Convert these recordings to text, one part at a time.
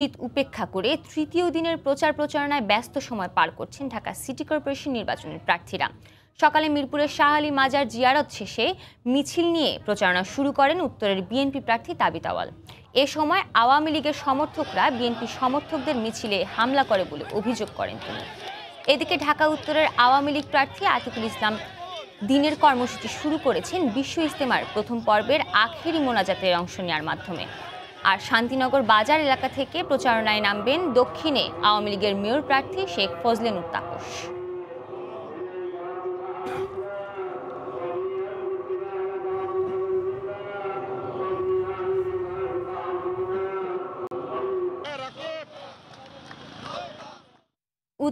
শীত উপেক্ষা করে তৃতীয় দিনের প্রচার প্রচারণায় ব্যস্ত সময় পার করছেন ঢাকা সিটি কর্পোরেশন নির্বাচনের প্রার্থীরা সকালে মিরপুরের শাহ আলী মাজার জিয়ারত শেষে মিছিল নিয়ে প্রচারণা শুরু করেন উত্তরের বিএনপি প্রার্থী তাবিতাওয়াল এ সময় আওয়ামী লীগের সমর্থকরা বিএনপি সমর্থকদের মিছিলে হামলা করে বলে অভিযোগ করেন তিনি এদিকে ঢাকা উত্তরের আওয়ামী লীগ প্রার্থী আতিকুল ইসলাম দিনের কর্মসূচি শুরু করেছেন বিশ্ব ইস্তেমার প্রথম পর্বের আখেরি মোনাজাতের অংশ নেওয়ার মাধ্যমে আর শান্তিনগর বাজার এলাকা থেকে প্রচারণায় নামবেন দক্ষিণে আওয়ামী লীগের মেয়র প্রার্থী শেখ ফজলেন তাপস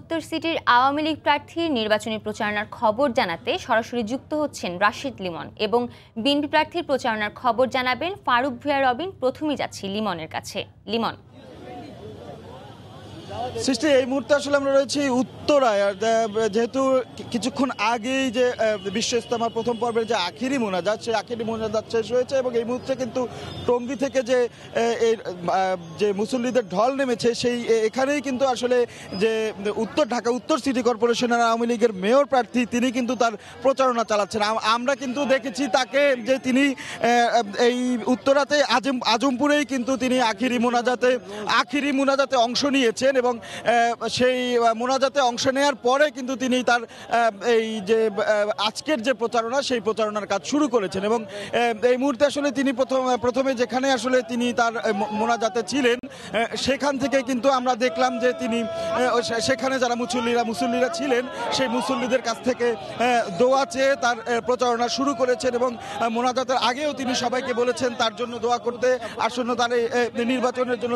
উত্তর সিটির আওয়ামী লীগ প্রার্থীর নির্বাচনী প্রচারণার খবর জানাতে সরাসরি যুক্ত হচ্ছেন রাশিদ লিমন এবং বিএনপি প্রার্থীর প্রচারণার খবর জানাবেন ফারুক ভুয়া রবিন প্রথমেই যাচ্ছি লিমনের কাছে লিমন সৃষ্টি এই মুহূর্তে আসলে আমরা রয়েছি উত্তরায় আর যেহেতু কিছুক্ষণ আগেই যে বিশ্ব ইস্তেমার প্রথম পর্বের যে আখিরি মোনাজাত সেই আখিরি মোনাজাত শেষ হয়েছে এবং এই মুহূর্তে কিন্তু টঙ্গী থেকে যে যে মুসল্লিদের ঢল নেমেছে সেই এখানেই কিন্তু আসলে যে উত্তর ঢাকা উত্তর সিটি কর্পোরেশনের আওয়ামী লীগের মেয়র প্রার্থী তিনি কিন্তু তার প্রচারণা চালাচ্ছেন আমরা কিন্তু দেখেছি তাকে যে তিনি এই উত্তরাতে আজম আজমপুরেই কিন্তু তিনি আখিরি মোনাজাতে আখিরি মোনাজাতে অংশ নিয়েছেন এবং সেই মোনাজাতে অংশ নেওয়ার পরে কিন্তু তিনি তার এই যে আজকের যে প্রচারণা সেই প্রচারণার কাজ শুরু করেছেন এবং এই মুহূর্তে আসলে তিনি প্রথম প্রথমে যেখানে আসলে তিনি তার মোনাজাতে ছিলেন সেখান থেকে কিন্তু আমরা দেখলাম যে তিনি সেখানে যারা মুসল্লিরা মুসল্লিরা ছিলেন সেই মুসল্লিদের কাছ থেকে দোয়া চেয়ে তার প্রচারণা শুরু করেছেন এবং মোনাজাতের আগেও তিনি সবাইকে বলেছেন তার জন্য দোয়া করতে আসন্ন তার নির্বাচনের জন্য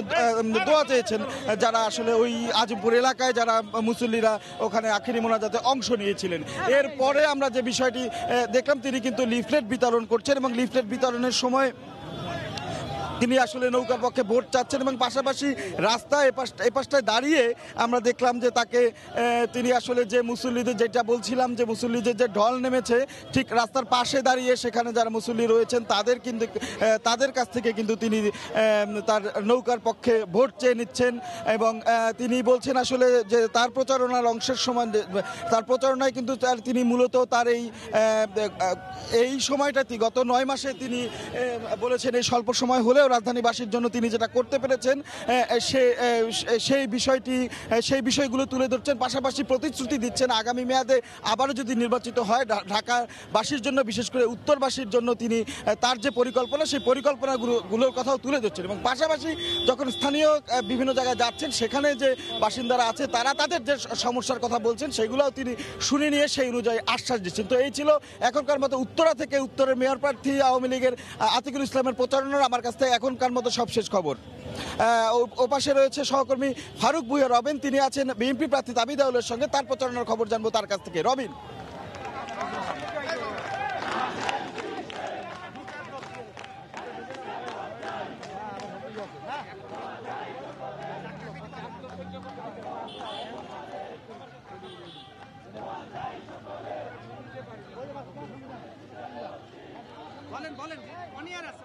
দোয়া চেয়েছেন যারা আসলে ওই আজিমপুর এলাকায় যারা মুসল্লিরা ওখানে আখিরি মোনাজাতে অংশ নিয়েছিলেন এরপরে আমরা যে বিষয়টি দেখলাম তিনি কিন্তু লিফলেট বিতরণ করছেন এবং লিফলেট বিতরণের সময় তিনি আসলে নৌকার পক্ষে ভোট চাচ্ছেন এবং পাশাপাশি রাস্তা এপাশটায় দাঁড়িয়ে আমরা দেখলাম যে তাকে তিনি আসলে যে মুসল্লিদের যেটা বলছিলাম যে মুসল্লিদের যে ঢল নেমেছে ঠিক রাস্তার পাশে দাঁড়িয়ে সেখানে যারা মুসল্লি রয়েছেন তাদের কিন্তু তাদের কাছ থেকে কিন্তু তিনি তার নৌকার পক্ষে ভোট চেয়ে নিচ্ছেন এবং তিনি বলছেন আসলে যে তার প্রচারণার অংশের সমান তার প্রচারণায় কিন্তু তার তিনি মূলত তার এই এই সময়টাতে গত নয় মাসে তিনি বলেছেন এই স্বল্প সময় হলেও রাজধানীবাসীর জন্য তিনি যেটা করতে পেরেছেন সে সেই বিষয়টি সেই বিষয়গুলো তুলে ধরছেন পাশাপাশি প্রতিশ্রুতি দিচ্ছেন আগামী মেয়াদে আবারও যদি নির্বাচিত হয় ঢাকাবাসীর জন্য বিশেষ করে উত্তরবাসীর জন্য তিনি তার যে পরিকল্পনা সেই পরিকল্পনাগুলোর কথাও তুলে ধরছেন এবং পাশাপাশি যখন স্থানীয় বিভিন্ন জায়গায় যাচ্ছেন সেখানে যে বাসিন্দারা আছে তারা তাদের যে সমস্যার কথা বলছেন সেগুলোও তিনি শুনে নিয়ে সেই অনুযায়ী আশ্বাস দিচ্ছেন তো এই ছিল এখনকার মতো উত্তরা থেকে উত্তরের মেয়র প্রার্থী আওয়ামী লীগের আতিকুল ইসলামের প্রচারণার আমার কাছ থেকে এখনকার মতো সবশেষ খবর ওপাশে রয়েছে সহকর্মী ফারুক ভুয়া রবিন তিনি আছেন বিএনপি প্রার্থী তাবিদাউলের সঙ্গে তার প্রচারণার খবর জানবো তার কাছ থেকে রবিন বলেন বলেন অনিয়ার আছে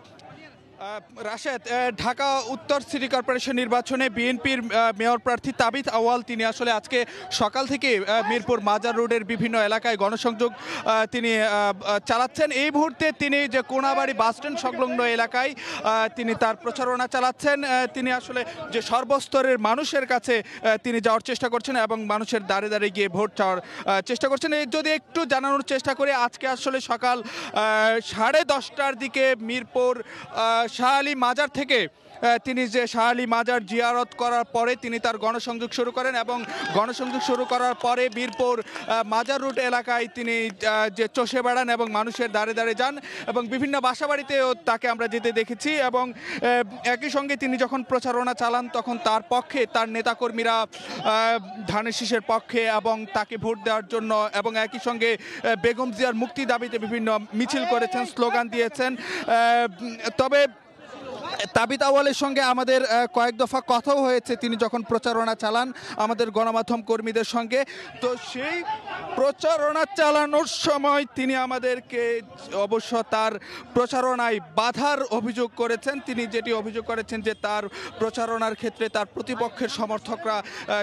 রাশেদ ঢাকা উত্তর সিটি কর্পোরেশন নির্বাচনে বিএনপির মেয়র প্রার্থী তাবিথ আওয়াল তিনি আসলে আজকে সকাল থেকে মিরপুর মাজার রোডের বিভিন্ন এলাকায় গণসংযোগ তিনি চালাচ্ছেন এই মুহূর্তে তিনি যে কোনাবাড়ি বাসস্ট্যান্ড সংলগ্ন এলাকায় তিনি তার প্রচারণা চালাচ্ছেন তিনি আসলে যে সর্বস্তরের মানুষের কাছে তিনি যাওয়ার চেষ্টা করছেন এবং মানুষের দাঁড়ে দাঁড়িয়ে গিয়ে ভোট চাওয়ার চেষ্টা করছেন যদি একটু জানানোর চেষ্টা করি আজকে আসলে সকাল সাড়ে দশটার দিকে মিরপুর শাহ মাজার থেকে তিনি যে শাহ আলী মাজার জিয়ারত করার পরে তিনি তার গণসংযোগ শুরু করেন এবং গণসংযোগ শুরু করার পরে বীরপুর মাজার রুট এলাকায় তিনি যে চষে বেড়ান এবং মানুষের দাঁড়ে দাঁড়ে যান এবং বিভিন্ন বাসাবাড়িতেও তাকে আমরা যেতে দেখেছি এবং একই সঙ্গে তিনি যখন প্রচারণা চালান তখন তার পক্ষে তার নেতাকর্মীরা ধানের শীষের পক্ষে এবং তাকে ভোট দেওয়ার জন্য এবং একই সঙ্গে বেগম জিয়ার মুক্তি দাবিতে বিভিন্ন মিছিল করেছেন স্লোগান দিয়েছেন তবে তাবিদ আওয়ালের সঙ্গে আমাদের কয়েক দফা কথাও হয়েছে তিনি যখন প্রচারণা চালান আমাদের গণমাধ্যম কর্মীদের সঙ্গে তো সেই প্রচারণা চালানোর সময় তিনি আমাদেরকে অবশ্য তার প্রচারণায় বাধার অভিযোগ করেছেন তিনি যেটি অভিযোগ করেছেন যে তার প্রচারণার ক্ষেত্রে তার প্রতিপক্ষের সমর্থকরা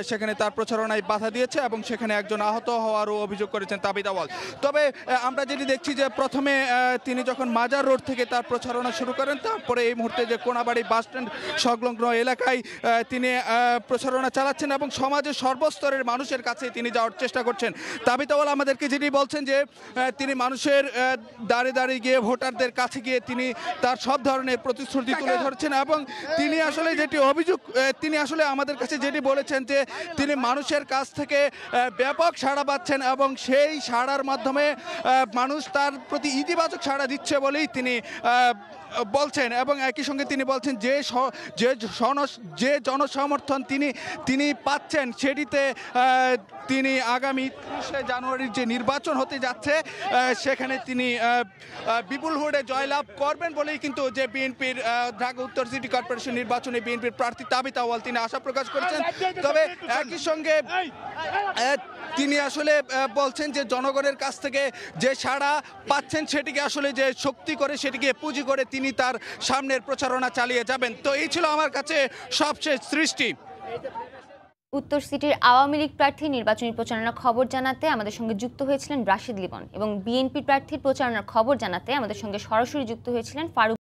সেখানে তার প্রচারণায় বাধা দিয়েছে এবং সেখানে একজন আহত হওয়ারও অভিযোগ করেছেন তাবিদ আওয়াল তবে আমরা যেটি দেখছি যে প্রথমে তিনি যখন মাজার রোড থেকে তার প্রচারণা শুরু করেন তারপরে এই মুহূর্তে যে কোনাবাড়ি বাসস্ট্যান্ড সংলগ্ন এলাকায় তিনি প্রচারণা চালাচ্ছেন এবং সমাজের সর্বস্তরের মানুষের কাছে তিনি যাওয়ার চেষ্টা করছেন তাবিতাওয়াল আমাদেরকে যিনি বলছেন যে তিনি মানুষের দাঁড়িয়ে দাঁড়িয়ে গিয়ে ভোটারদের কাছে গিয়ে তিনি তার সব ধরনের প্রতিশ্রুতি তুলে ধরছেন এবং তিনি আসলে যেটি অভিযোগ তিনি আসলে আমাদের কাছে যেটি বলেছেন যে তিনি মানুষের কাছ থেকে ব্যাপক সাড়া পাচ্ছেন এবং সেই সাড়ার মাধ্যমে মানুষ তার প্রতি ইতিবাচক সাড়া দিচ্ছে বলেই তিনি বলছেন এবং একই সঙ্গে তিনি বলছেন যে যে জন যে জনসমর্থন তিনি তিনি পাচ্ছেন সেটিতে তিনি আগামী তিরিশে জানুয়ারির যে নির্বাচন হতে যাচ্ছে সেখানে তিনি বিপুল হোডে জয়লাভ করবেন বলেই কিন্তু যে বিএনপির ঢাকা উত্তর সিটি কর্পোরেশন নির্বাচনে বিএনপির প্রার্থী তাবিতা ওয়াল তিনি আশা প্রকাশ করেছেন তবে একই সঙ্গে তিনি আসলে বলছেন যে জনগণের কাছ থেকে যে সাড়া পাচ্ছেন সেটিকে আসলে যে শক্তি করে সেটিকে পুঁজি করে তিনি তার সামনের প্রচারণা চালিয়ে যাবেন তো এই ছিল আমার কাছে সবচেয়ে সৃষ্টি উত্তর সিটির আওয়ামী লীগ প্রার্থী নির্বাচনী প্রচারণার খবর জানাতে আমাদের সঙ্গে যুক্ত হয়েছিলেন রাশিদ লিবন এবং বিএনপি প্রার্থীর প্রচারণার খবর জানাতে আমাদের সঙ্গে সরাসরি যুক্ত হয়েছিলেন ফারুক